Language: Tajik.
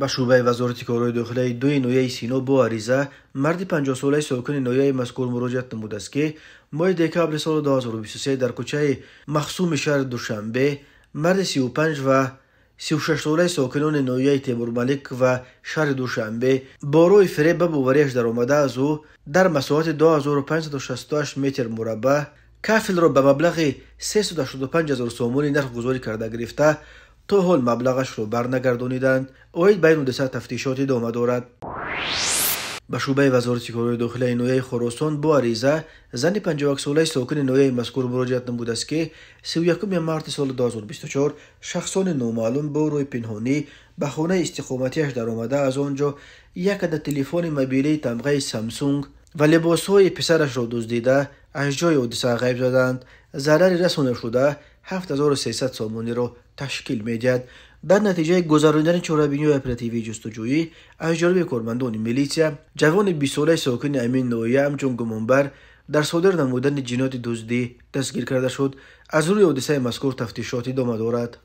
ба шӯъбаи вазорати корҳои дохилаи дуи ноҳияи сино бо ариза марди панҷоҳсолаи сокини ноҳияи мазкур муроҷиат намудааст ки моҳи декабри соли 2023 дар кӯчаи махсуми шаҳри душанбе марди сиюпанҷ ва сишсолаи сокинони ноҳияи темурмалик ва шаҳри душанбе борои фреб ба бовариаш даромада аз ӯ дар масоҳати 2568 метр мураббаъ кафелро ба маблағи 385 ҳазор сомони нархгузорӣ карда гирифта то ҳол маблағашро барнагардониданд оид байнудаса тафтишот идома дорад ба шӯъбаи вазорати кораи дохилаи ноҳияи хоросон бо ариза зани панҷоаксолаи сокини ноҳияи мазкур муроҷиат намудааст ки сиюяку марти соли дуазору бистучор шахсони номаълум бо рӯи пинҳонӣ ба хонаи истиқоматиаш даромада аз он ҷо як ада телефони мобилии тамғаи самсунг ва либосҳои писарашро дуздида аз ҷои ҳодиса ғайб заданд зарари расона шуда 7300 سامانه را تشکیل میدید در نتیجه گذراندن و اپراتیوی جستجویی از جانب کارمندان میلیسیا جوان 20 ساله ساکن امین نویه همچون گمانبر در صادر نمودن جنایت دزدی دستگیر کرده شد از روی حادثه مذکور تفتیشات ادامه دارد